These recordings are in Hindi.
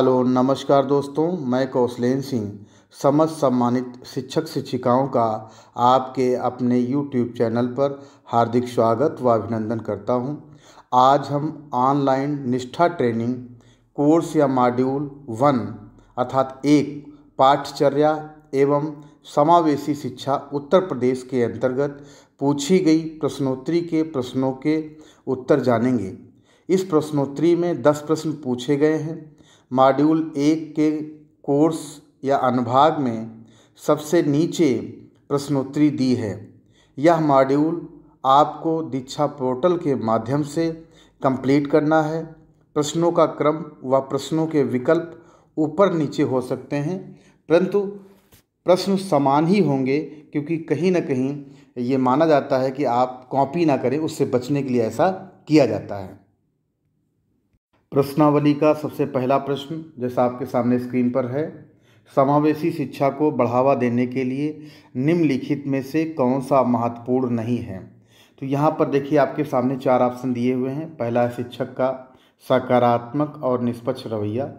हेलो नमस्कार दोस्तों मैं कौशलेन सिंह समझ सम्मानित शिक्षक शिक्षिकाओं का आपके अपने यूट्यूब चैनल पर हार्दिक स्वागत व अभिनंदन करता हूं। आज हम ऑनलाइन निष्ठा ट्रेनिंग कोर्स या मॉड्यूल वन अर्थात एक पाठचर्या एवं समावेशी शिक्षा उत्तर प्रदेश के अंतर्गत पूछी गई प्रश्नोत्तरी के प्रश्नों के उत्तर जानेंगे इस प्रश्नोत्तरी में दस प्रश्न पूछे गए हैं मॉड्यूल एक के कोर्स या अनुभाग में सबसे नीचे प्रश्नोत्तरी दी है यह मॉड्यूल आपको दीक्षा पोर्टल के माध्यम से कंप्लीट करना है प्रश्नों का क्रम व प्रश्नों के विकल्प ऊपर नीचे हो सकते हैं परंतु प्रश्न समान ही होंगे क्योंकि कहीं ना कहीं ये माना जाता है कि आप कॉपी ना करें उससे बचने के लिए ऐसा किया जाता है प्रश्नावली का सबसे पहला प्रश्न जैसा आपके सामने स्क्रीन पर है समावेशी शिक्षा को बढ़ावा देने के लिए निम्नलिखित में से कौन सा महत्वपूर्ण नहीं है तो यहाँ पर देखिए आपके सामने चार ऑप्शन दिए हुए हैं पहला है शिक्षक का सकारात्मक और निष्पक्ष रवैया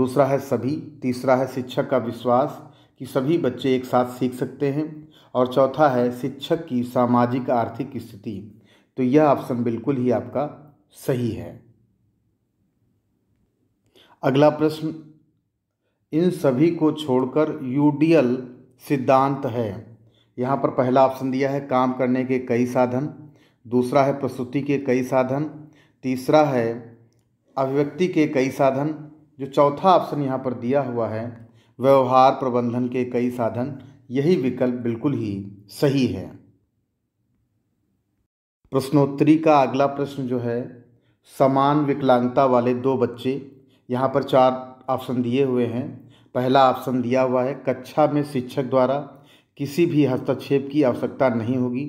दूसरा है सभी तीसरा है शिक्षक का विश्वास कि सभी बच्चे एक साथ सीख सकते हैं और चौथा है शिक्षक की सामाजिक आर्थिक स्थिति तो यह ऑप्शन बिल्कुल ही आपका सही है अगला प्रश्न इन सभी को छोड़कर यूडीएल सिद्धांत है यहाँ पर पहला ऑप्शन दिया है काम करने के कई साधन दूसरा है प्रस्तुति के कई साधन तीसरा है अभिव्यक्ति के कई साधन जो चौथा ऑप्शन यहाँ पर दिया हुआ है व्यवहार प्रबंधन के कई साधन यही विकल्प बिल्कुल ही सही है प्रश्नोत्तरी का अगला प्रश्न जो है समान विकलांगता वाले दो बच्चे यहाँ पर चार ऑप्शन दिए हुए हैं पहला ऑप्शन दिया हुआ है कक्षा में शिक्षक द्वारा किसी भी हस्तक्षेप की आवश्यकता नहीं होगी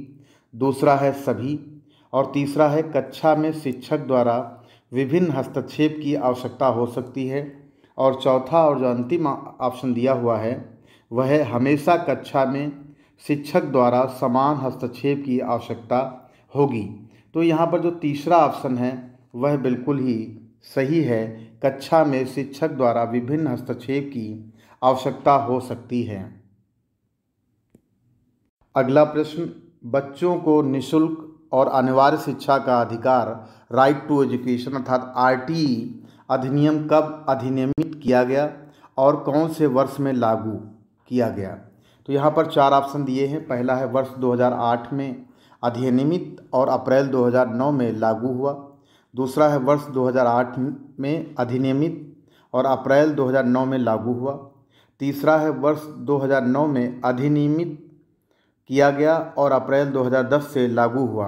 दूसरा है सभी और तीसरा है कक्षा में शिक्षक द्वारा विभिन्न हस्तक्षेप की आवश्यकता हो सकती है और चौथा और जो अंतिम ऑप्शन दिया हुआ है वह हमेशा कक्षा में शिक्षक द्वारा समान हस्तक्षेप की आवश्यकता होगी तो यहाँ पर जो तीसरा ऑप्शन है वह बिल्कुल ही सही है कक्षा में शिक्षक द्वारा विभिन्न हस्तक्षेप की आवश्यकता हो सकती है अगला प्रश्न बच्चों को निशुल्क और अनिवार्य शिक्षा का अधिकार राइट टू एजुकेशन अर्थात आर अधिनियम कब अधिनियमित किया गया और कौन से वर्ष में लागू किया गया तो यहाँ पर चार ऑप्शन दिए हैं पहला है वर्ष 2008 में अधिनियमित और अप्रैल 2009 में लागू हुआ दूसरा है वर्ष 2008 में अधिनियमित और अप्रैल 2009 में लागू हुआ तीसरा है वर्ष 2009 में अधिनियमित किया गया और अप्रैल 2010 से लागू हुआ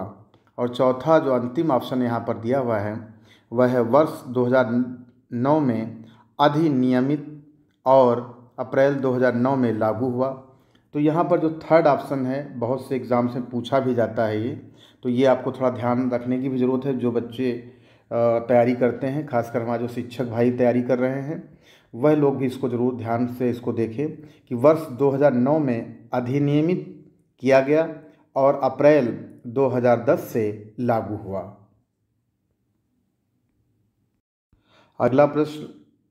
और चौथा जो अंतिम ऑप्शन यहाँ पर दिया हुआ है वह है वर्ष 2009 में अधिनियमित और अप्रैल 2009 में लागू हुआ तो यहाँ पर जो थर्ड ऑप्शन है बहुत से एग्ज़ाम से पूछा भी जाता है ये तो ये आपको थोड़ा ध्यान रखने की भी ज़रूरत है जो बच्चे तैयारी करते हैं खासकर हमारे जो शिक्षक भाई तैयारी कर रहे हैं वह लोग भी इसको ज़रूर ध्यान से इसको देखें कि वर्ष 2009 में अधिनियमित किया गया और अप्रैल 2010 से लागू हुआ अगला प्रश्न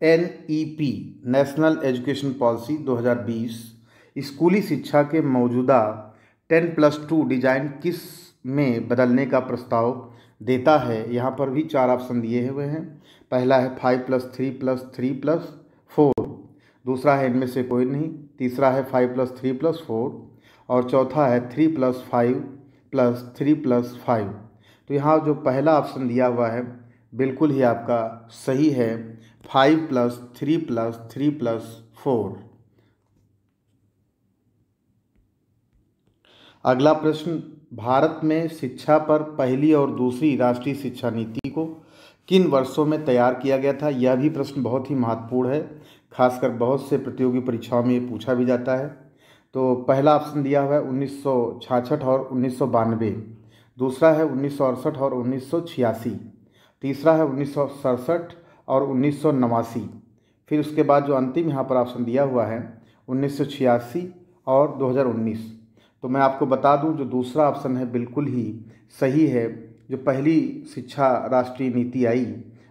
N E P national education policy 2020 स्कूली शिक्षा के मौजूदा टेन प्लस टू डिजाइन किस में बदलने का प्रस्ताव देता है यहाँ पर भी चार ऑप्शन दिए हुए हैं पहला है five plus three plus three plus four दूसरा है इनमें से कोई नहीं तीसरा है five plus three plus four और चौथा है three plus five plus three plus five तो यहाँ जो पहला ऑप्शन दिया हुआ है बिल्कुल ही आपका सही है five plus three plus three plus four अगला प्रश्न भारत में शिक्षा पर पहली और दूसरी राष्ट्रीय शिक्षा नीति को किन वर्षों में तैयार किया गया था यह भी प्रश्न बहुत ही महत्वपूर्ण है खासकर बहुत से प्रतियोगी परीक्षाओं में पूछा भी जाता है तो पहला ऑप्शन दिया हुआ है उन्नीस और उन्नीस दूसरा है उन्नीस और उन्नीस तीसरा है उन्नीस और उन्नीस फिर उसके बाद जो अंतिम यहाँ पर ऑप्शन दिया हुआ है उन्नीस और 2019 तो मैं आपको बता दूं जो दूसरा ऑप्शन है बिल्कुल ही सही है जो पहली शिक्षा राष्ट्रीय नीति आई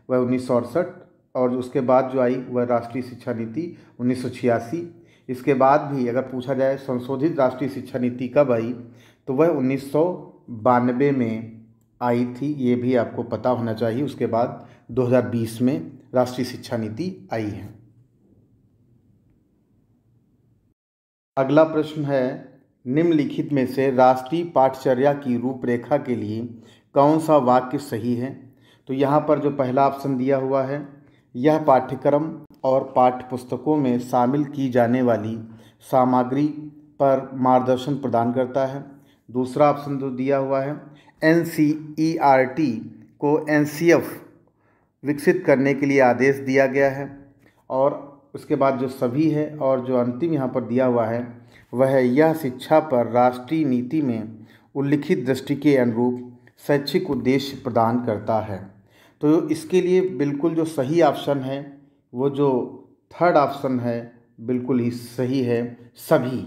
वह उन्नीस सौ अड़सठ और उसके बाद जो आई वह राष्ट्रीय शिक्षा नीति उन्नीस सौ छियासी इसके बाद भी अगर पूछा जाए संशोधित राष्ट्रीय शिक्षा नीति कब आई तो वह उन्नीस सौ बानवे में आई थी ये भी आपको पता होना चाहिए उसके बाद 2020 में राष्ट्रीय शिक्षा नीति आई है अगला प्रश्न है निम्नलिखित में से राष्ट्रीय पाठचर्या की रूपरेखा के लिए कौन सा वाक्य सही है तो यहाँ पर जो पहला ऑप्शन दिया हुआ है यह पाठ्यक्रम और पाठ्यपुस्तकों में शामिल की जाने वाली सामग्री पर मार्गदर्शन प्रदान करता है दूसरा ऑप्शन जो दिया हुआ है एन e को एन विकसित करने के लिए आदेश दिया गया है और उसके बाद जो सभी है और जो अंतिम यहाँ पर दिया हुआ है वह यह शिक्षा पर राष्ट्रीय नीति में उल्लिखित दृष्टि के अनुरूप शैक्षिक उद्देश्य प्रदान करता है तो इसके लिए बिल्कुल जो सही ऑप्शन है वो जो थर्ड ऑप्शन है बिल्कुल ही सही है सभी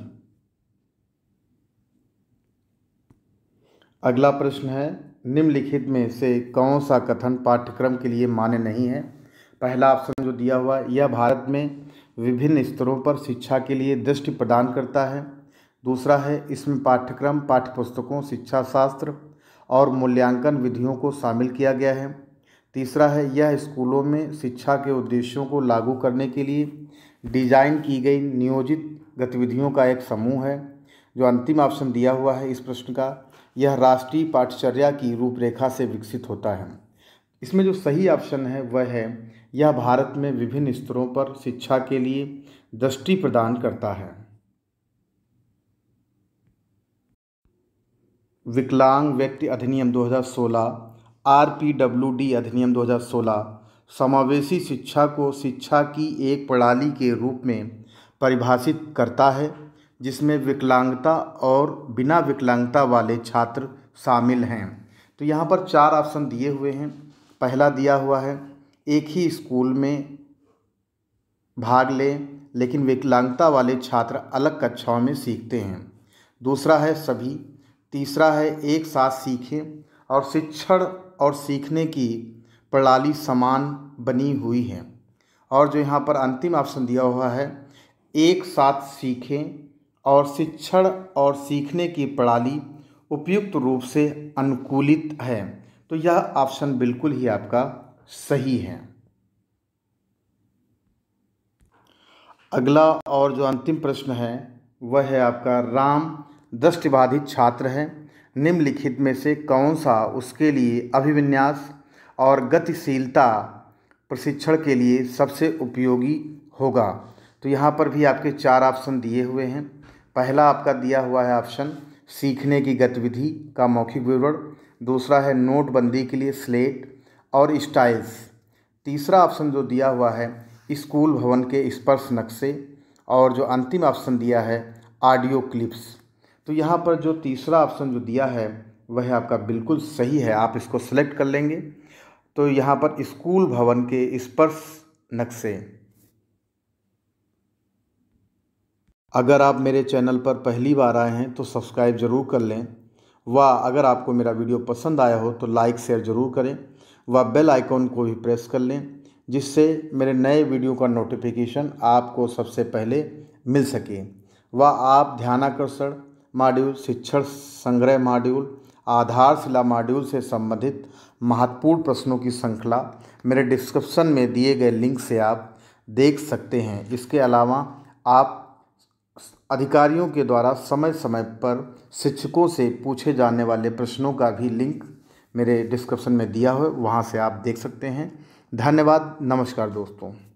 अगला प्रश्न है निम्नलिखित में से कौन सा कथन पाठ्यक्रम के लिए मान्य नहीं है पहला ऑप्शन जो दिया हुआ है यह भारत में विभिन्न स्तरों पर शिक्षा के लिए दृष्टि प्रदान करता है दूसरा है इसमें पाठ्यक्रम पाठ्यपुस्तकों शिक्षा शास्त्र और मूल्यांकन विधियों को शामिल किया गया है तीसरा है यह स्कूलों में शिक्षा के उद्देश्यों को लागू करने के लिए डिजाइन की गई नियोजित गतिविधियों का एक समूह है जो अंतिम ऑप्शन दिया हुआ है इस प्रश्न का यह राष्ट्रीय पाठचर्या की रूपरेखा से विकसित होता है इसमें जो सही ऑप्शन है वह है यह भारत में विभिन्न स्तरों पर शिक्षा के लिए दृष्टि प्रदान करता है विकलांग व्यक्ति अधिनियम 2016 आरपीडब्ल्यूडी अधिनियम 2016 समावेशी शिक्षा को शिक्षा की एक प्रणाली के रूप में परिभाषित करता है जिसमें विकलांगता और बिना विकलांगता वाले छात्र शामिल हैं तो यहाँ पर चार ऑप्शन दिए हुए हैं पहला दिया हुआ है एक ही स्कूल में भाग लें लेकिन विकलांगता वाले छात्र अलग कक्षाओं में सीखते हैं दूसरा है सभी तीसरा है एक साथ सीखें और शिक्षण और सीखने की प्रणाली समान बनी हुई है और जो यहाँ पर अंतिम ऑप्शन दिया हुआ है एक साथ सीखें और शिक्षण और सीखने की प्रणाली उपयुक्त रूप से अनुकूलित है तो यह ऑप्शन बिल्कुल ही आपका सही हैं अगला और जो अंतिम प्रश्न है वह है आपका राम दृष्टिबाधित छात्र है निम्नलिखित में से कौन सा उसके लिए अभिविन्यास और गतिशीलता प्रशिक्षण के लिए सबसे उपयोगी होगा तो यहाँ पर भी आपके चार ऑप्शन दिए हुए हैं पहला आपका दिया हुआ है ऑप्शन सीखने की गतिविधि का मौखिक विवरण दूसरा है नोटबंदी के लिए स्लेट और स्टाइल्स तीसरा ऑप्शन जो दिया हुआ है स्कूल भवन के स्पर्श नक्शे और जो अंतिम ऑप्शन दिया है ऑडियो क्लिप्स तो यहाँ पर जो तीसरा ऑप्शन जो दिया है वह आपका बिल्कुल सही है आप इसको सेलेक्ट कर लेंगे तो यहाँ पर स्कूल भवन के स्पर्श नक्शे अगर आप मेरे चैनल पर पहली बार आए हैं तो सब्सक्राइब ज़रूर कर लें व अगर आपको मेरा वीडियो पसंद आया हो तो लाइक शेयर ज़रूर करें व बेल आइकॉन को भी प्रेस कर लें जिससे मेरे नए वीडियो का नोटिफिकेशन आपको सबसे पहले मिल सके व आप ध्यानाकर्षण मॉड्यूल शिक्षण संग्रह मॉड्यूल आधारशिला मॉड्यूल से संबंधित महत्वपूर्ण प्रश्नों की श्रृंखला मेरे डिस्क्रिप्शन में दिए गए लिंक से आप देख सकते हैं इसके अलावा आप अधिकारियों के द्वारा समय समय पर शिक्षकों से पूछे जाने वाले प्रश्नों का भी लिंक मेरे डिस्क्रिप्शन में दिया हो वहाँ से आप देख सकते हैं धन्यवाद नमस्कार दोस्तों